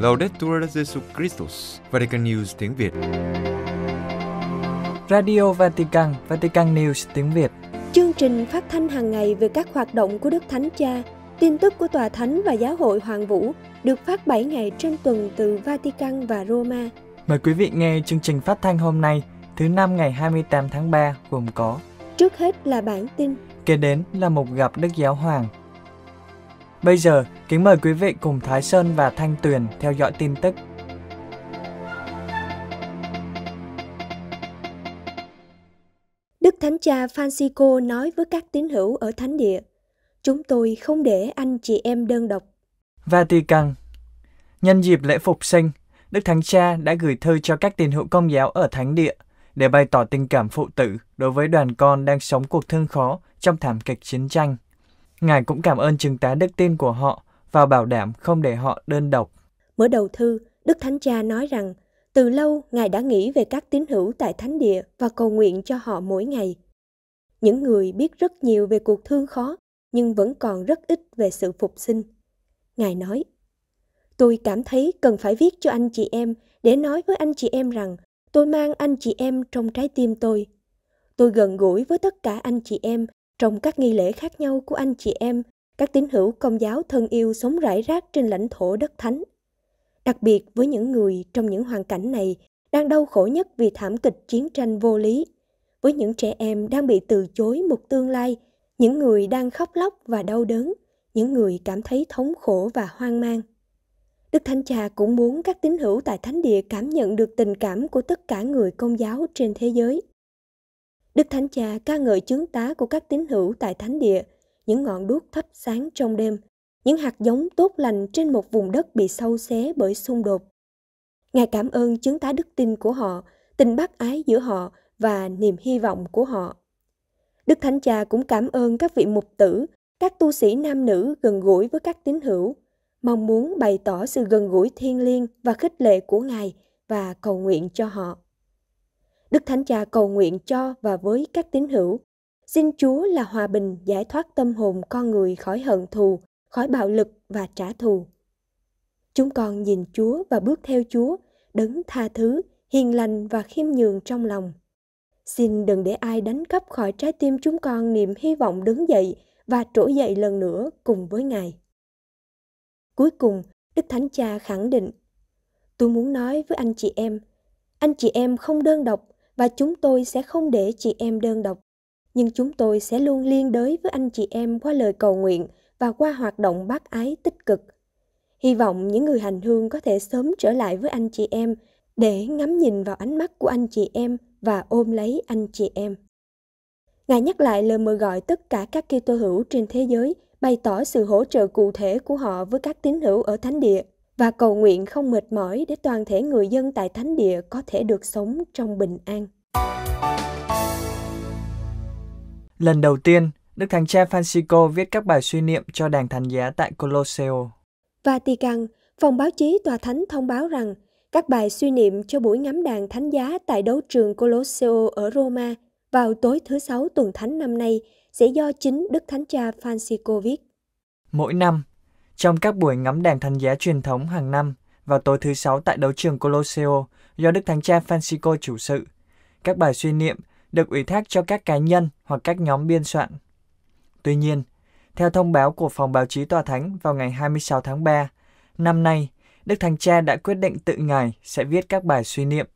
Laudetur Jesu Christus, Vatican News tiếng Việt. Radio Vatican, Vatican News tiếng Việt. Chương trình phát thanh hàng ngày về các hoạt động của Đức Thánh Cha, tin tức của Tòa Thánh và Giáo hội Hoàng Vũ được phát 7 ngày trên tuần từ Vatican và Roma. Mời quý vị nghe chương trình phát thanh hôm nay, thứ năm ngày 28 tháng 3 gồm có Trước hết là bản tin Kế đến là mục gặp Đức Giáo Hoàng. Bây giờ, kính mời quý vị cùng Thái Sơn và Thanh Tuyền theo dõi tin tức. Đức Thánh Cha Francisco nói với các tín hữu ở Thánh Địa, chúng tôi không để anh chị em đơn độc. Vatican Nhân dịp lễ phục sinh, Đức Thánh Cha đã gửi thư cho các tín hữu công giáo ở Thánh Địa để bày tỏ tình cảm phụ tử đối với đoàn con đang sống cuộc thương khó trong thảm kịch chiến tranh. Ngài cũng cảm ơn chứng tá đức tin của họ và bảo đảm không để họ đơn độc. Mở đầu thư, Đức Thánh Cha nói rằng từ lâu Ngài đã nghĩ về các tín hữu tại Thánh Địa và cầu nguyện cho họ mỗi ngày. Những người biết rất nhiều về cuộc thương khó nhưng vẫn còn rất ít về sự phục sinh. Ngài nói, Tôi cảm thấy cần phải viết cho anh chị em để nói với anh chị em rằng tôi mang anh chị em trong trái tim tôi. Tôi gần gũi với tất cả anh chị em trong các nghi lễ khác nhau của anh chị em, các tín hữu công giáo thân yêu sống rải rác trên lãnh thổ đất thánh. Đặc biệt với những người trong những hoàn cảnh này đang đau khổ nhất vì thảm kịch chiến tranh vô lý, với những trẻ em đang bị từ chối một tương lai, những người đang khóc lóc và đau đớn, những người cảm thấy thống khổ và hoang mang. Đức Thánh Cha cũng muốn các tín hữu tại Thánh Địa cảm nhận được tình cảm của tất cả người công giáo trên thế giới – Đức Thánh Cha ca ngợi chứng tá của các tín hữu tại Thánh Địa, những ngọn đuốc thắp sáng trong đêm, những hạt giống tốt lành trên một vùng đất bị sâu xé bởi xung đột. Ngài cảm ơn chứng tá đức tin của họ, tình bác ái giữa họ và niềm hy vọng của họ. Đức Thánh Cha cũng cảm ơn các vị mục tử, các tu sĩ nam nữ gần gũi với các tín hữu, mong muốn bày tỏ sự gần gũi thiêng liêng và khích lệ của Ngài và cầu nguyện cho họ. Đức Thánh Cha cầu nguyện cho và với các tín hữu. Xin Chúa là hòa bình giải thoát tâm hồn con người khỏi hận thù, khỏi bạo lực và trả thù. Chúng con nhìn Chúa và bước theo Chúa, đấng tha thứ, hiền lành và khiêm nhường trong lòng. Xin đừng để ai đánh cắp khỏi trái tim chúng con niềm hy vọng đứng dậy và trỗi dậy lần nữa cùng với Ngài. Cuối cùng, Đức Thánh Cha khẳng định, tôi muốn nói với anh chị em, anh chị em không đơn độc và chúng tôi sẽ không để chị em đơn độc nhưng chúng tôi sẽ luôn liên đới với anh chị em qua lời cầu nguyện và qua hoạt động bác ái tích cực hy vọng những người hành hương có thể sớm trở lại với anh chị em để ngắm nhìn vào ánh mắt của anh chị em và ôm lấy anh chị em ngài nhắc lại lời mời gọi tất cả các kitô hữu trên thế giới bày tỏ sự hỗ trợ cụ thể của họ với các tín hữu ở thánh địa và cầu nguyện không mệt mỏi để toàn thể người dân tại thánh địa có thể được sống trong bình an. Lần đầu tiên, Đức Thánh Cha Francisco viết các bài suy niệm cho đàn thánh giá tại Colosseo. Vatican, phòng báo chí tòa thánh thông báo rằng các bài suy niệm cho buổi ngắm đàn thánh giá tại đấu trường Colosseo ở Roma vào tối thứ Sáu tuần thánh năm nay sẽ do chính Đức Thánh Cha Francisco viết. Mỗi năm, trong các buổi ngắm đèn thần giá truyền thống hàng năm vào tối thứ Sáu tại đấu trường Colosseo do Đức Thánh Cha Francisco chủ sự, các bài suy niệm được ủy thác cho các cá nhân hoặc các nhóm biên soạn. Tuy nhiên, theo thông báo của Phòng Báo chí Tòa Thánh vào ngày 26 tháng 3, năm nay, Đức Thánh Cha đã quyết định tự Ngài sẽ viết các bài suy niệm.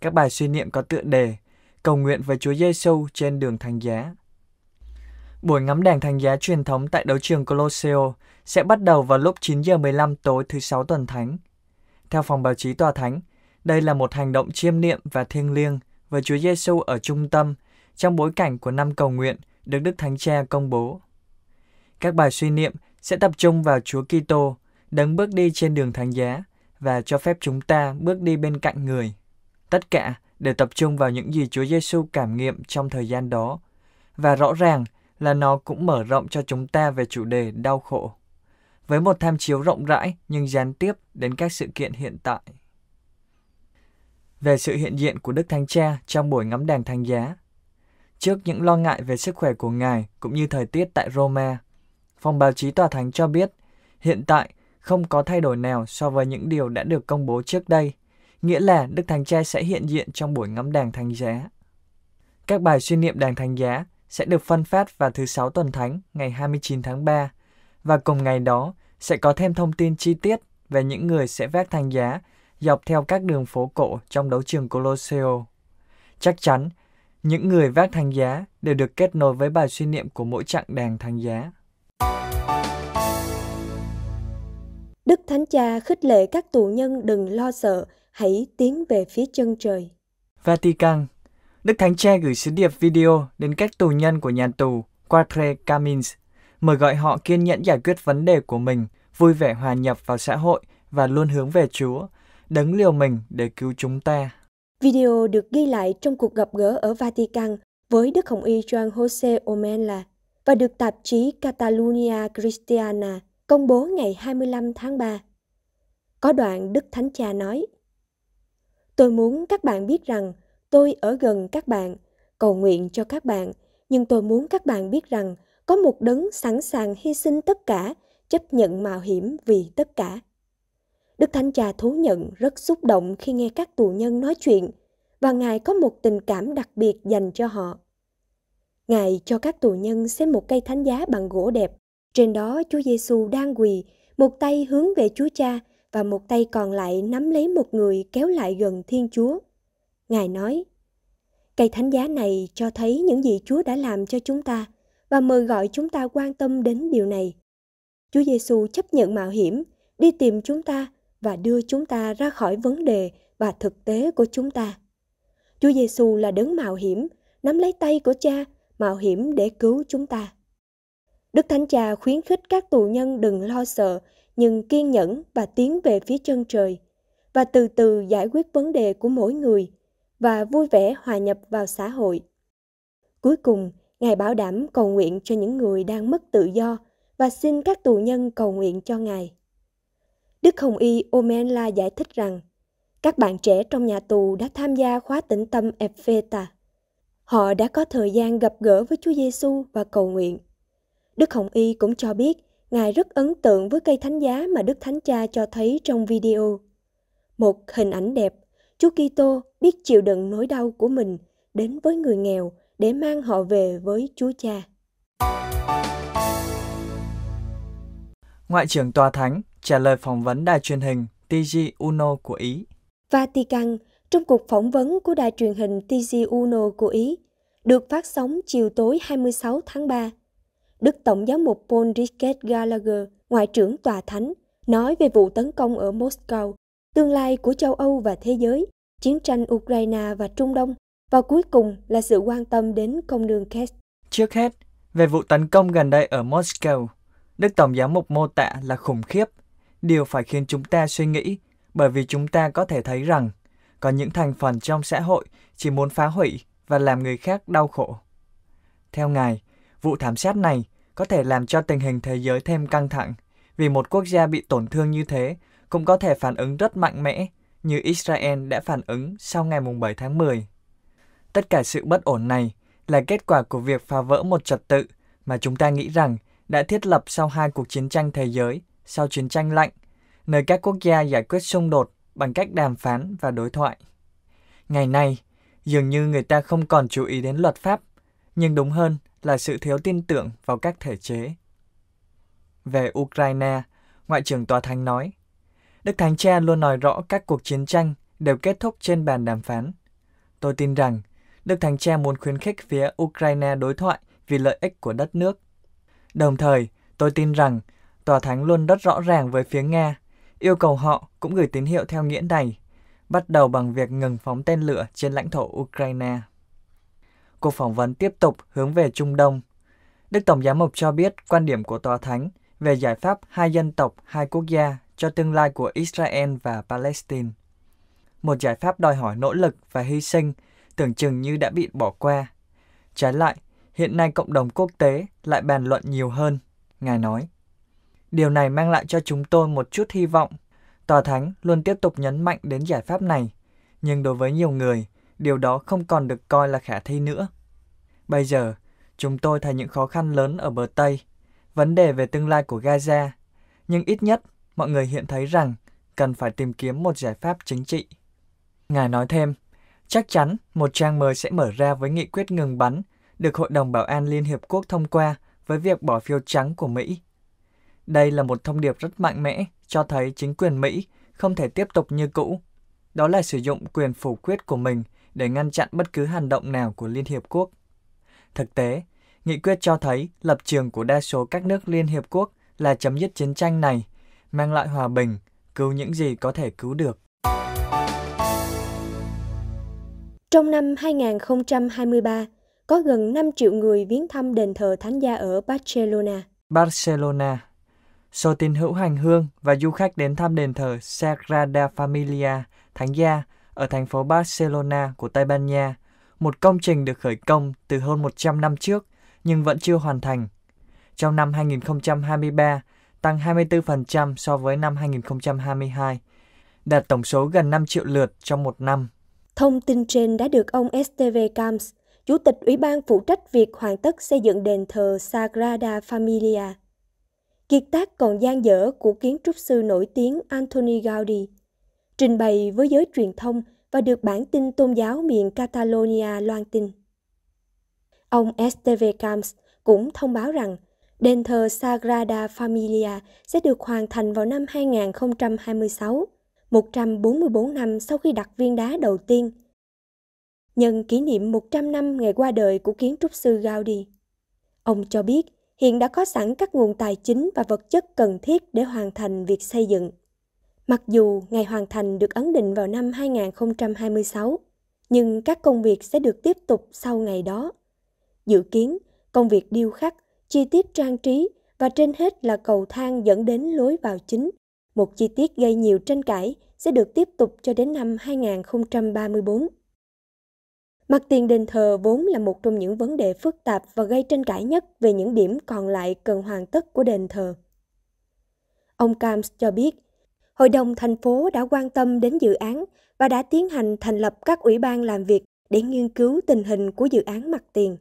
Các bài suy niệm có tựa đề Cầu nguyện với Chúa Giêsu trên đường thánh giá. Buổi ngắm đèn thánh giá truyền thống tại đấu trường Colosseo sẽ bắt đầu vào lúc 9 giờ 15 tối thứ Sáu tuần thánh. Theo phòng báo chí tòa thánh, đây là một hành động chiêm niệm và thiêng liêng với Chúa Giêsu ở trung tâm trong bối cảnh của năm cầu nguyện được Đức Thánh Cha công bố. Các bài suy niệm sẽ tập trung vào Chúa Kitô đấng bước đi trên đường thánh giá và cho phép chúng ta bước đi bên cạnh người. Tất cả đều tập trung vào những gì Chúa Giêsu cảm nghiệm trong thời gian đó và rõ ràng là nó cũng mở rộng cho chúng ta về chủ đề đau khổ, với một tham chiếu rộng rãi nhưng gián tiếp đến các sự kiện hiện tại. Về sự hiện diện của Đức Thánh Cha trong buổi ngắm đèn thánh giá, trước những lo ngại về sức khỏe của Ngài cũng như thời tiết tại Roma, phòng báo chí tòa thánh cho biết hiện tại không có thay đổi nào so với những điều đã được công bố trước đây, nghĩa là Đức Thánh Cha sẽ hiện diện trong buổi ngắm đàn thánh giá. Các bài suy niệm đàng thánh giá sẽ được phân phát vào thứ Sáu tuần thánh ngày 29 tháng 3 và cùng ngày đó sẽ có thêm thông tin chi tiết về những người sẽ vác thánh giá dọc theo các đường phố cổ trong đấu trường Colosseo. Chắc chắn, những người vác thánh giá đều được kết nối với bài suy niệm của mỗi chặng đàng thánh giá. Đức Thánh Cha khích lệ các tù nhân đừng lo sợ, hãy tiến về phía chân trời. Vatican Đức Thánh Cha gửi sứ điệp video đến các tù nhân của nhà tù Quatre Camins, mời gọi họ kiên nhẫn giải quyết vấn đề của mình, vui vẻ hòa nhập vào xã hội và luôn hướng về Chúa, đấng liều mình để cứu chúng ta. Video được ghi lại trong cuộc gặp gỡ ở Vatican với Đức Hồng Y Joan Jose Omella và được tạp chí Catalunya Cristiana công bố ngày 25 tháng 3. Có đoạn Đức Thánh Cha nói, Tôi muốn các bạn biết rằng tôi ở gần các bạn, cầu nguyện cho các bạn, nhưng tôi muốn các bạn biết rằng có một đấng sẵn sàng hy sinh tất cả, chấp nhận mạo hiểm vì tất cả. Đức Thánh Cha thú nhận rất xúc động khi nghe các tù nhân nói chuyện và Ngài có một tình cảm đặc biệt dành cho họ. Ngài cho các tù nhân xem một cây thánh giá bằng gỗ đẹp. Trên đó Chúa Giêsu đang quỳ, một tay hướng về Chúa Cha và một tay còn lại nắm lấy một người kéo lại gần Thiên Chúa. Ngài nói, Cây thánh giá này cho thấy những gì Chúa đã làm cho chúng ta và mời gọi chúng ta quan tâm đến điều này. Chúa Giêsu chấp nhận mạo hiểm, đi tìm chúng ta và đưa chúng ta ra khỏi vấn đề và thực tế của chúng ta. Chúa Giêsu là đấng mạo hiểm, nắm lấy tay của cha, mạo hiểm để cứu chúng ta. Đức Thánh Cha khuyến khích các tù nhân đừng lo sợ, nhưng kiên nhẫn và tiến về phía chân trời, và từ từ giải quyết vấn đề của mỗi người – và vui vẻ hòa nhập vào xã hội. Cuối cùng, Ngài bảo đảm cầu nguyện cho những người đang mất tự do và xin các tù nhân cầu nguyện cho Ngài. Đức Hồng Y Omenla giải thích rằng, các bạn trẻ trong nhà tù đã tham gia khóa tĩnh tâm Epheta. Họ đã có thời gian gặp gỡ với Chúa Giêsu và cầu nguyện. Đức Hồng Y cũng cho biết Ngài rất ấn tượng với cây thánh giá mà Đức Thánh Cha cho thấy trong video. Một hình ảnh đẹp Chúa Kitô biết chịu đựng nỗi đau của mình đến với người nghèo để mang họ về với Chúa Cha. Ngoại trưởng Tòa Thánh trả lời phỏng vấn đài truyền hình TG Uno của Ý. Vatican trong cuộc phỏng vấn của đài truyền hình TG Uno của Ý được phát sóng chiều tối 26 tháng 3. Đức Tổng giám mục Paul Ricket Gallagher, Ngoại trưởng Tòa Thánh, nói về vụ tấn công ở Moscow, tương lai của châu Âu và thế giới chiến tranh Ukraine và Trung Đông và cuối cùng là sự quan tâm đến công đường Kess. Trước hết, về vụ tấn công gần đây ở Moscow, Đức Tổng giám mục mô tả là khủng khiếp, điều phải khiến chúng ta suy nghĩ bởi vì chúng ta có thể thấy rằng có những thành phần trong xã hội chỉ muốn phá hủy và làm người khác đau khổ. Theo Ngài, vụ thảm sát này có thể làm cho tình hình thế giới thêm căng thẳng vì một quốc gia bị tổn thương như thế cũng có thể phản ứng rất mạnh mẽ như Israel đã phản ứng sau ngày 7 tháng 10. Tất cả sự bất ổn này là kết quả của việc phá vỡ một trật tự mà chúng ta nghĩ rằng đã thiết lập sau hai cuộc chiến tranh thế giới, sau chiến tranh lạnh, nơi các quốc gia giải quyết xung đột bằng cách đàm phán và đối thoại. Ngày nay, dường như người ta không còn chú ý đến luật pháp, nhưng đúng hơn là sự thiếu tin tưởng vào các thể chế. Về Ukraine, Ngoại trưởng Tòa Thánh nói – Đức Thánh Cha luôn nói rõ các cuộc chiến tranh đều kết thúc trên bàn đàm phán. Tôi tin rằng Đức Thánh Cha muốn khuyến khích phía Ukraine đối thoại vì lợi ích của đất nước. Đồng thời, tôi tin rằng Tòa Thánh luôn rất rõ ràng với phía Nga, yêu cầu họ cũng gửi tín hiệu theo nghĩa này, bắt đầu bằng việc ngừng phóng tên lửa trên lãnh thổ Ukraine. Cuộc phỏng vấn tiếp tục hướng về Trung Đông. Đức Tổng Giám mục cho biết quan điểm của Tòa Thánh về giải pháp hai dân tộc, hai quốc gia cho tương lai của Israel và Palestine. Một giải pháp đòi hỏi nỗ lực và hy sinh tưởng chừng như đã bị bỏ qua. Trái lại, hiện nay cộng đồng quốc tế lại bàn luận nhiều hơn, Ngài nói. Điều này mang lại cho chúng tôi một chút hy vọng. Tòa Thánh luôn tiếp tục nhấn mạnh đến giải pháp này, nhưng đối với nhiều người, điều đó không còn được coi là khả thi nữa. Bây giờ, chúng tôi thấy những khó khăn lớn ở bờ Tây, vấn đề về tương lai của Gaza, nhưng ít nhất mọi người hiện thấy rằng cần phải tìm kiếm một giải pháp chính trị. Ngài nói thêm, chắc chắn một trang mới sẽ mở ra với nghị quyết ngừng bắn được Hội đồng Bảo an Liên Hiệp Quốc thông qua với việc bỏ phiếu trắng của Mỹ. Đây là một thông điệp rất mạnh mẽ cho thấy chính quyền Mỹ không thể tiếp tục như cũ. Đó là sử dụng quyền phủ quyết của mình để ngăn chặn bất cứ hành động nào của Liên Hiệp Quốc. Thực tế, nghị quyết cho thấy lập trường của đa số các nước Liên Hiệp Quốc là chấm dứt chiến tranh này mang lại hòa bình, cứu những gì có thể cứu được. Trong năm 2023, có gần 5 triệu người viếng thăm đền thờ Thánh Gia ở Barcelona. Barcelona Số tín hữu hành hương và du khách đến thăm đền thờ Sagrada Familia, Thánh Gia, ở thành phố Barcelona của Tây Ban Nha, một công trình được khởi công từ hơn 100 năm trước nhưng vẫn chưa hoàn thành. Trong năm 2023, tăng 24% so với năm 2022, đạt tổng số gần 5 triệu lượt trong một năm. Thông tin trên đã được ông STV Camps, Chủ tịch Ủy ban phụ trách việc hoàn tất xây dựng đền thờ Sagrada Familia. Kiệt tác còn gian dở của kiến trúc sư nổi tiếng Antoni Gaudi, trình bày với giới truyền thông và được bản tin tôn giáo miền Catalonia loan tin. Ông STV Camps cũng thông báo rằng Đền thờ Sagrada Familia sẽ được hoàn thành vào năm 2026, 144 năm sau khi đặt viên đá đầu tiên. Nhân kỷ niệm 100 năm ngày qua đời của kiến trúc sư Gaudi. Ông cho biết hiện đã có sẵn các nguồn tài chính và vật chất cần thiết để hoàn thành việc xây dựng. Mặc dù ngày hoàn thành được ấn định vào năm 2026, nhưng các công việc sẽ được tiếp tục sau ngày đó. Dự kiến, công việc điêu khắc chi tiết trang trí và trên hết là cầu thang dẫn đến lối vào chính. Một chi tiết gây nhiều tranh cãi sẽ được tiếp tục cho đến năm 2034. Mặt tiền đền thờ vốn là một trong những vấn đề phức tạp và gây tranh cãi nhất về những điểm còn lại cần hoàn tất của đền thờ. Ông Kams cho biết, Hội đồng thành phố đã quan tâm đến dự án và đã tiến hành thành lập các ủy ban làm việc để nghiên cứu tình hình của dự án mặt tiền.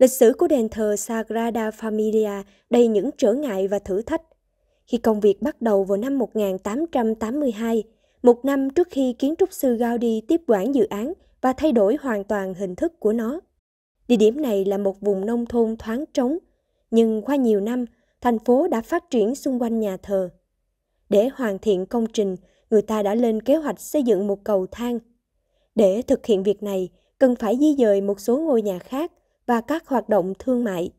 Lịch sử của đền thờ Sagrada Familia đầy những trở ngại và thử thách. Khi công việc bắt đầu vào năm 1882, một năm trước khi kiến trúc sư Gaudi tiếp quản dự án và thay đổi hoàn toàn hình thức của nó. Địa điểm này là một vùng nông thôn thoáng trống, nhưng qua nhiều năm, thành phố đã phát triển xung quanh nhà thờ. Để hoàn thiện công trình, người ta đã lên kế hoạch xây dựng một cầu thang. Để thực hiện việc này, cần phải di dời một số ngôi nhà khác và các hoạt động thương mại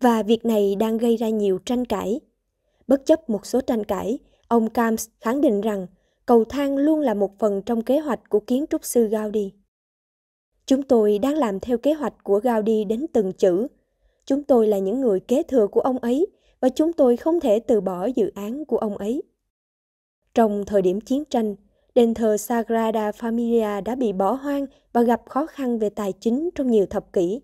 và việc này đang gây ra nhiều tranh cãi bất chấp một số tranh cãi ông Camps khẳng định rằng cầu thang luôn là một phần trong kế hoạch của kiến trúc sư Gaudi. Chúng tôi đang làm theo kế hoạch của Gaudi đến từng chữ. Chúng tôi là những người kế thừa của ông ấy và chúng tôi không thể từ bỏ dự án của ông ấy. Trong thời điểm chiến tranh, đền thờ Sagrada Familia đã bị bỏ hoang và gặp khó khăn về tài chính trong nhiều thập kỷ.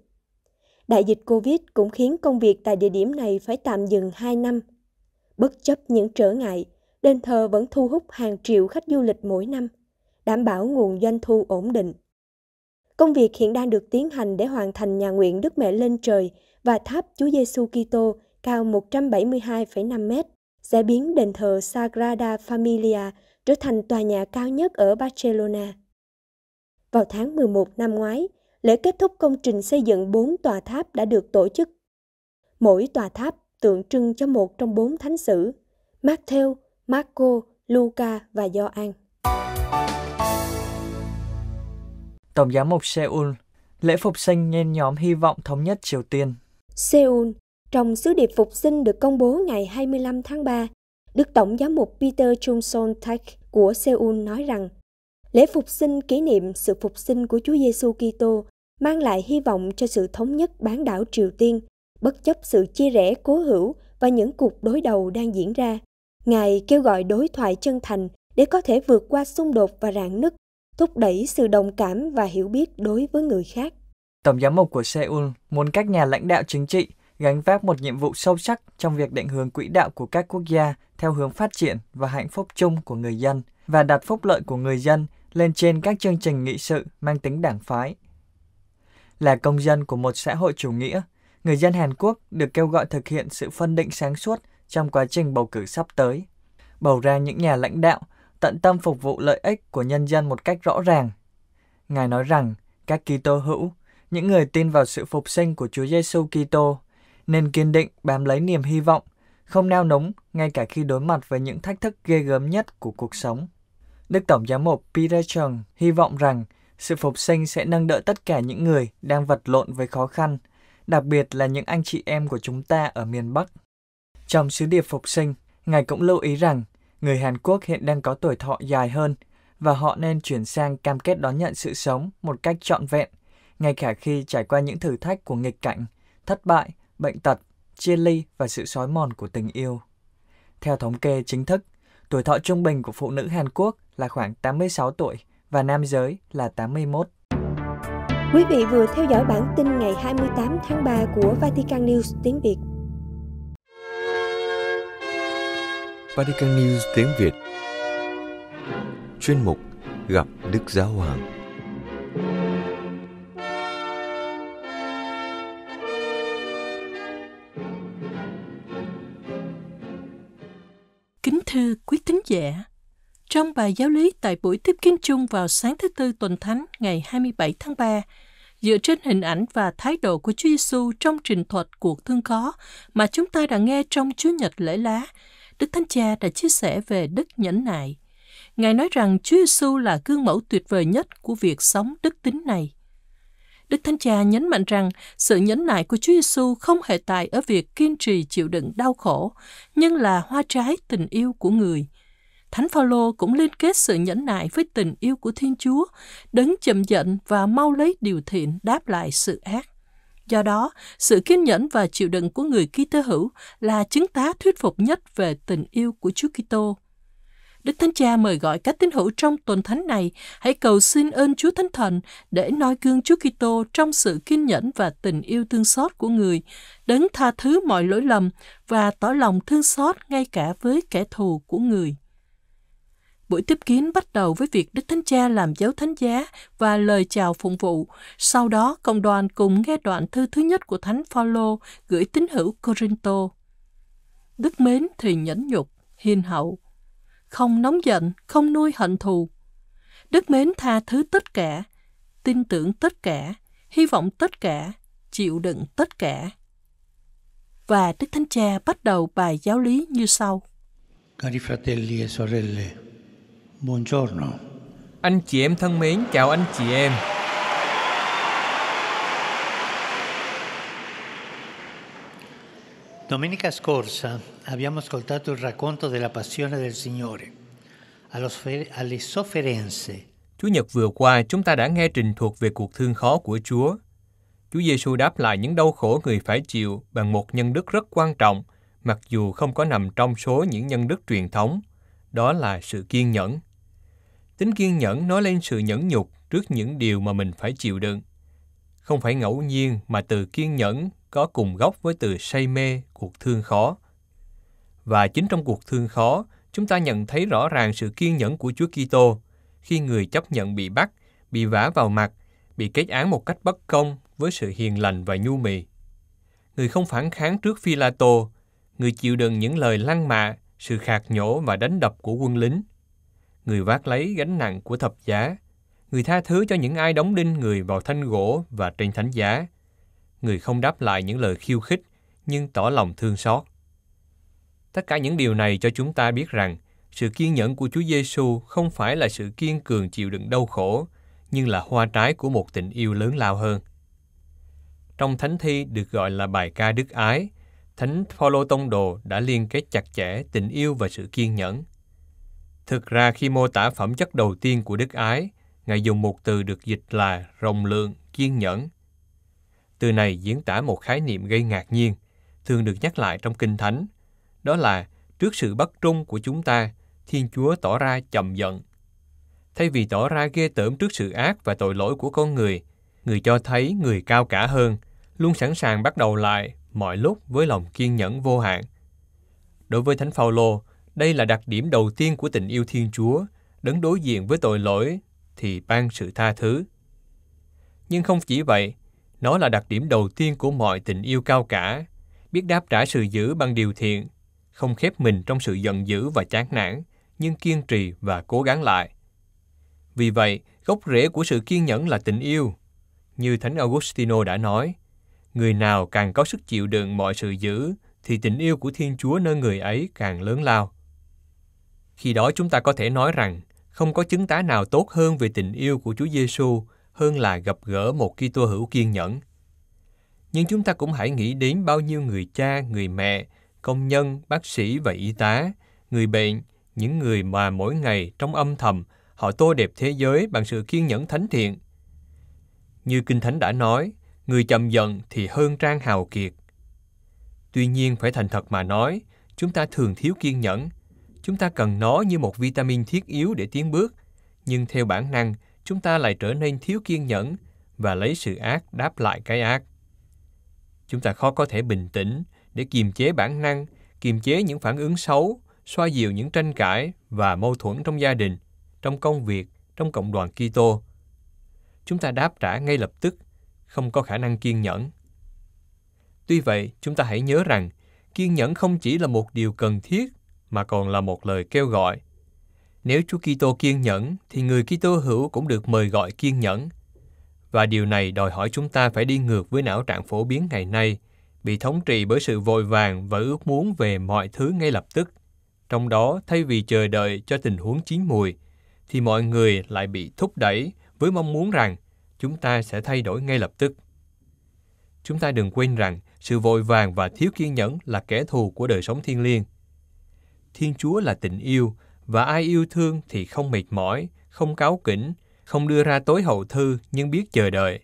Đại dịch Covid cũng khiến công việc tại địa điểm này phải tạm dừng 2 năm. Bất chấp những trở ngại, đền thờ vẫn thu hút hàng triệu khách du lịch mỗi năm, đảm bảo nguồn doanh thu ổn định. Công việc hiện đang được tiến hành để hoàn thành nhà nguyện Đức Mẹ lên trời và tháp Chúa Giêsu Kitô cao 172,5 mét sẽ biến đền thờ Sagrada Familia trở thành tòa nhà cao nhất ở Barcelona. Vào tháng 11 năm ngoái, lễ kết thúc công trình xây dựng bốn tòa tháp đã được tổ chức. Mỗi tòa tháp tượng trưng cho một trong bốn thánh sử, Matthew, Marco, Luca và Gioan. Tổng giám mục Seoul, lễ phục sinh nhen nhóm hy vọng thống nhất Triều Tiên. Seoul, trong sứ điệp phục sinh được công bố ngày 25 tháng 3, Đức Tổng giám mục Peter Chung Son Thaik của Seoul nói rằng Lễ phục sinh kỷ niệm sự phục sinh của Chúa Giêsu Kitô mang lại hy vọng cho sự thống nhất bán đảo Triều Tiên, bất chấp sự chia rẽ cố hữu và những cuộc đối đầu đang diễn ra. Ngài kêu gọi đối thoại chân thành để có thể vượt qua xung đột và rạn nứt, thúc đẩy sự đồng cảm và hiểu biết đối với người khác. Tổng giám mục của Seoul muốn các nhà lãnh đạo chính trị gánh vác một nhiệm vụ sâu sắc trong việc định hướng quỹ đạo của các quốc gia theo hướng phát triển và hạnh phúc chung của người dân và đặt phúc lợi của người dân lên trên các chương trình nghị sự mang tính đảng phái. Là công dân của một xã hội chủ nghĩa, người dân Hàn Quốc được kêu gọi thực hiện sự phân định sáng suốt trong quá trình bầu cử sắp tới, bầu ra những nhà lãnh đạo tận tâm phục vụ lợi ích của nhân dân một cách rõ ràng. Ngài nói rằng, các Kitô hữu, những người tin vào sự phục sinh của Chúa Giêsu Kitô, nên kiên định bám lấy niềm hy vọng, không nao núng ngay cả khi đối mặt với những thách thức ghê gớm nhất của cuộc sống. Đức Tổng giám mục Peter Chung hy vọng rằng sự phục sinh sẽ nâng đỡ tất cả những người đang vật lộn với khó khăn, đặc biệt là những anh chị em của chúng ta ở miền Bắc. Trong sứ điệp phục sinh, Ngài cũng lưu ý rằng người Hàn Quốc hiện đang có tuổi thọ dài hơn và họ nên chuyển sang cam kết đón nhận sự sống một cách trọn vẹn, ngay cả khi trải qua những thử thách của nghịch cảnh, thất bại, bệnh tật, chia ly và sự xói mòn của tình yêu. Theo thống kê chính thức, tuổi thọ trung bình của phụ nữ Hàn Quốc là khoảng 86 tuổi và nam giới là 81. Quý vị vừa theo dõi bản tin ngày 28 tháng 3 của Vatican News tiếng Việt. Vatican News tiếng Việt Chuyên mục Gặp Đức Giáo Hoàng Kính thưa quý tín giả, trong bài giáo lý tại buổi tiếp kiến chung vào sáng thứ Tư tuần Thánh ngày 27 tháng 3, dựa trên hình ảnh và thái độ của Chúa Giêsu trong trình thuật cuộc thương khó mà chúng ta đã nghe trong Chúa Nhật lễ lá, Đức Thánh Cha đã chia sẻ về đức nhẫn nại. Ngài nói rằng Chúa Giêsu là gương mẫu tuyệt vời nhất của việc sống đức tính này. Đức Thánh Cha nhấn mạnh rằng sự nhẫn nại của Chúa Giêsu không hề tại ở việc kiên trì chịu đựng đau khổ, nhưng là hoa trái tình yêu của người – Thánh Phaolô cũng liên kết sự nhẫn nại với tình yêu của Thiên Chúa, đấng chậm giận và mau lấy điều thiện đáp lại sự ác. Do đó, sự kiên nhẫn và chịu đựng của người Kitô hữu là chứng tá thuyết phục nhất về tình yêu của Chúa Kitô. Đức Thánh Cha mời gọi các tín hữu trong tuần thánh này hãy cầu xin ơn Chúa Thánh Thần để noi gương Chúa Kitô trong sự kiên nhẫn và tình yêu thương xót của người, đấng tha thứ mọi lỗi lầm và tỏ lòng thương xót ngay cả với kẻ thù của người. Buổi tiếp kiến bắt đầu với việc Đức Thánh Cha làm dấu thánh giá và lời chào phụng vụ. Sau đó, cộng đoàn cùng nghe đoạn thư thứ nhất của Thánh Phaolô gửi tín hữu Corinto. Đức mến thì nhẫn nhục, hiền hậu, không nóng giận, không nuôi hận thù. Đức mến tha thứ tất cả, tin tưởng tất cả, hy vọng tất cả, chịu đựng tất cả. Và Đức Thánh Cha bắt đầu bài giáo lý như sau. Cari fratelli e sorelle, Buongiorno. Anh chị em thân mến, chào anh chị em. Domenica scorsa abbiamo ascoltato il racconto della passione del Signore, alle sofferenze. Chủ nhật vừa qua, chúng ta đã nghe trình thuật về cuộc thương khó của Chúa. Chúa Giêsu đáp lại những đau khổ người phải chịu bằng một nhân đức rất quan trọng, mặc dù không có nằm trong số những nhân đức truyền thống, đó là sự kiên nhẫn. Tính kiên nhẫn nói lên sự nhẫn nhục trước những điều mà mình phải chịu đựng. Không phải ngẫu nhiên mà từ kiên nhẫn có cùng gốc với từ say mê cuộc thương khó. Và chính trong cuộc thương khó, chúng ta nhận thấy rõ ràng sự kiên nhẫn của Chúa Kitô khi người chấp nhận bị bắt, bị vả vào mặt, bị kết án một cách bất công với sự hiền lành và nhu mì. Người không phản kháng trước Phi-la-tô, người chịu đựng những lời lăng mạ, sự khạc nhổ và đánh đập của quân lính người vác lấy gánh nặng của thập giá, người tha thứ cho những ai đóng đinh người vào thanh gỗ và trên thánh giá. Người không đáp lại những lời khiêu khích, nhưng tỏ lòng thương xót. Tất cả những điều này cho chúng ta biết rằng, sự kiên nhẫn của Chúa Giêsu không phải là sự kiên cường chịu đựng đau khổ, nhưng là hoa trái của một tình yêu lớn lao hơn. Trong thánh thi được gọi là bài ca đức ái, Thánh Phaolô Tông Đồ đã liên kết chặt chẽ tình yêu và sự kiên nhẫn. Thực ra khi mô tả phẩm chất đầu tiên của đức ái, Ngài dùng một từ được dịch là rộng lượng, kiên nhẫn. Từ này diễn tả một khái niệm gây ngạc nhiên, thường được nhắc lại trong Kinh Thánh, đó là trước sự bất trung của chúng ta, Thiên Chúa tỏ ra chậm giận. Thay vì tỏ ra ghê tởm trước sự ác và tội lỗi của con người, người cho thấy người cao cả hơn, luôn sẵn sàng bắt đầu lại mọi lúc với lòng kiên nhẫn vô hạn. Đối với Thánh Phaolô, đây là đặc điểm đầu tiên của tình yêu Thiên Chúa, đấng đối diện với tội lỗi thì ban sự tha thứ. Nhưng không chỉ vậy, nó là đặc điểm đầu tiên của mọi tình yêu cao cả, biết đáp trả sự dữ bằng điều thiện, không khép mình trong sự giận dữ và chán nản, nhưng kiên trì và cố gắng lại. Vì vậy, gốc rễ của sự kiên nhẫn là tình yêu. Như Thánh Augustino đã nói, người nào càng có sức chịu đựng mọi sự dữ, thì tình yêu của Thiên Chúa nơi người ấy càng lớn lao. Khi đó chúng ta có thể nói rằng không có chứng tá nào tốt hơn về tình yêu của Chúa Giêsu hơn là gặp gỡ một Kitô hữu kiên nhẫn. Nhưng chúng ta cũng hãy nghĩ đến bao nhiêu người cha, người mẹ, công nhân, bác sĩ và y tá, người bệnh, những người mà mỗi ngày trong âm thầm họ tô đẹp thế giới bằng sự kiên nhẫn thánh thiện. Như Kinh Thánh đã nói, người chậm giận thì hơn trang hào kiệt. Tuy nhiên phải thành thật mà nói, chúng ta thường thiếu kiên nhẫn Chúng ta cần nó như một vitamin thiết yếu để tiến bước, nhưng theo bản năng, chúng ta lại trở nên thiếu kiên nhẫn và lấy sự ác đáp lại cái ác. Chúng ta khó có thể bình tĩnh để kiềm chế bản năng, kiềm chế những phản ứng xấu, xoa dịu những tranh cãi và mâu thuẫn trong gia đình, trong công việc, trong cộng đoàn Kitô. Chúng ta đáp trả ngay lập tức, không có khả năng kiên nhẫn. Tuy vậy, chúng ta hãy nhớ rằng kiên nhẫn không chỉ là một điều cần thiết mà còn là một lời kêu gọi. Nếu Chúa Kitô kiên nhẫn thì người Kitô hữu cũng được mời gọi kiên nhẫn. Và điều này đòi hỏi chúng ta phải đi ngược với não trạng phổ biến ngày nay, bị thống trị bởi sự vội vàng và ước muốn về mọi thứ ngay lập tức. Trong đó, thay vì chờ đợi cho tình huống chín mùi, thì mọi người lại bị thúc đẩy với mong muốn rằng chúng ta sẽ thay đổi ngay lập tức. Chúng ta đừng quên rằng sự vội vàng và thiếu kiên nhẫn là kẻ thù của đời sống thiên liêng. Thiên Chúa là tình yêu, và ai yêu thương thì không mệt mỏi, không cáo kỉnh, không đưa ra tối hậu thư nhưng biết chờ đợi.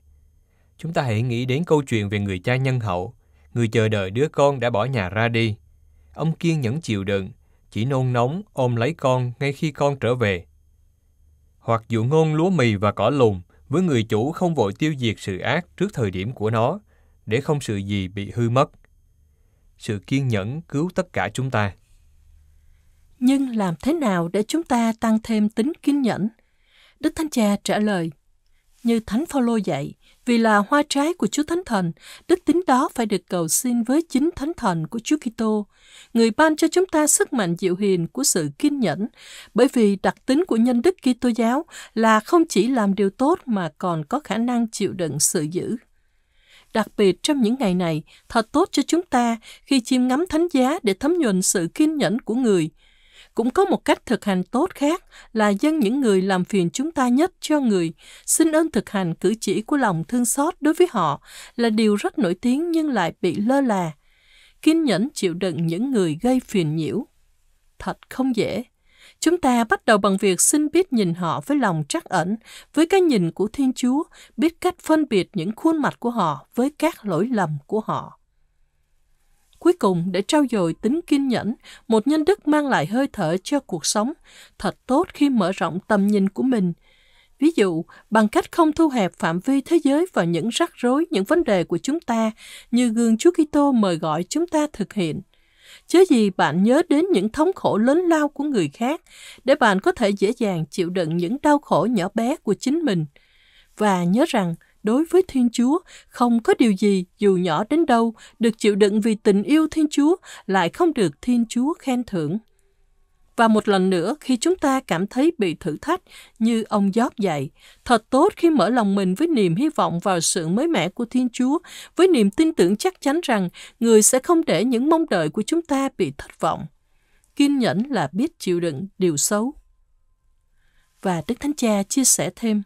Chúng ta hãy nghĩ đến câu chuyện về người cha nhân hậu, người chờ đợi đứa con đã bỏ nhà ra đi. Ông kiên nhẫn chịu đựng, chỉ nôn nóng ôm lấy con ngay khi con trở về. Hoặc dụ ngôn lúa mì và cỏ lùn với người chủ không vội tiêu diệt sự ác trước thời điểm của nó, để không sự gì bị hư mất. Sự kiên nhẫn cứu tất cả chúng ta nhưng làm thế nào để chúng ta tăng thêm tính kiên nhẫn? Đức Thánh Cha trả lời, như Thánh Phaolô dạy, vì là hoa trái của Chúa Thánh Thần, đức tính đó phải được cầu xin với chính Thánh Thần của Chúa Kitô, người ban cho chúng ta sức mạnh dịu hiền của sự kiên nhẫn, bởi vì đặc tính của nhân đức Kitô giáo là không chỉ làm điều tốt mà còn có khả năng chịu đựng sự dữ. Đặc biệt trong những ngày này, thật tốt cho chúng ta khi chiêm ngắm thánh giá để thấm nhuần sự kiên nhẫn của người, cũng có một cách thực hành tốt khác là dâng những người làm phiền chúng ta nhất cho người. Xin ơn thực hành cử chỉ của lòng thương xót đối với họ là điều rất nổi tiếng nhưng lại bị lơ là. Kiên nhẫn chịu đựng những người gây phiền nhiễu. Thật không dễ. Chúng ta bắt đầu bằng việc xin biết nhìn họ với lòng trắc ẩn, với cái nhìn của Thiên Chúa, biết cách phân biệt những khuôn mặt của họ với các lỗi lầm của họ. Cuối cùng, để trau dồi tính kiên nhẫn, một nhân đức mang lại hơi thở cho cuộc sống, thật tốt khi mở rộng tầm nhìn của mình. Ví dụ, bằng cách không thu hẹp phạm vi thế giới vào những rắc rối, những vấn đề của chúng ta, như gương Chúa Kitô mời gọi chúng ta thực hiện. Chớ gì bạn nhớ đến những thống khổ lớn lao của người khác, để bạn có thể dễ dàng chịu đựng những đau khổ nhỏ bé của chính mình. Và nhớ rằng, đối với Thiên Chúa, không có điều gì dù nhỏ đến đâu được chịu đựng vì tình yêu Thiên Chúa lại không được Thiên Chúa khen thưởng. Và một lần nữa, khi chúng ta cảm thấy bị thử thách như ông Gióp dạy, thật tốt khi mở lòng mình với niềm hy vọng vào sự mới mẻ của Thiên Chúa, với niềm tin tưởng chắc chắn rằng người sẽ không để những mong đợi của chúng ta bị thất vọng. Kiên nhẫn là biết chịu đựng điều xấu. Và Đức Thánh Cha chia sẻ thêm,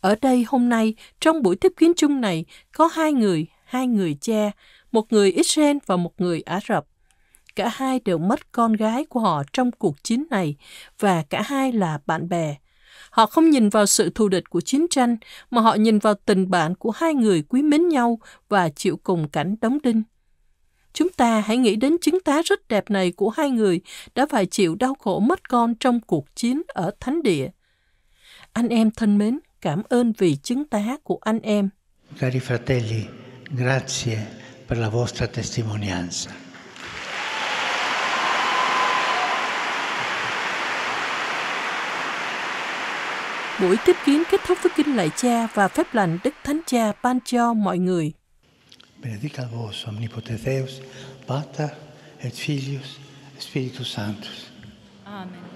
ở đây hôm nay, trong buổi tiếp kiến chung này, có hai người, hai người cha, một người Israel và một người Ả Rập. Cả hai đều mất con gái của họ trong cuộc chiến này và cả hai là bạn bè. Họ không nhìn vào sự thù địch của chiến tranh mà họ nhìn vào tình bạn của hai người quý mến nhau và chịu cùng cảnh đóng đinh. Chúng ta hãy nghĩ đến chứng tá rất đẹp này của hai người đã phải chịu đau khổ mất con trong cuộc chiến ở Thánh Địa. Anh em thân mến, Cảm ơn vì chứng tá của anh em. Cari fratelli, grazie per la vostra testimonianza. Buổi tiếp kiến kết thúc với kinh lạy cha và phép lành Đức Thánh Cha ban cho mọi người. Benedica vos omnipotens Deus, Pater et Filius Spiritus Sanctus. Amen.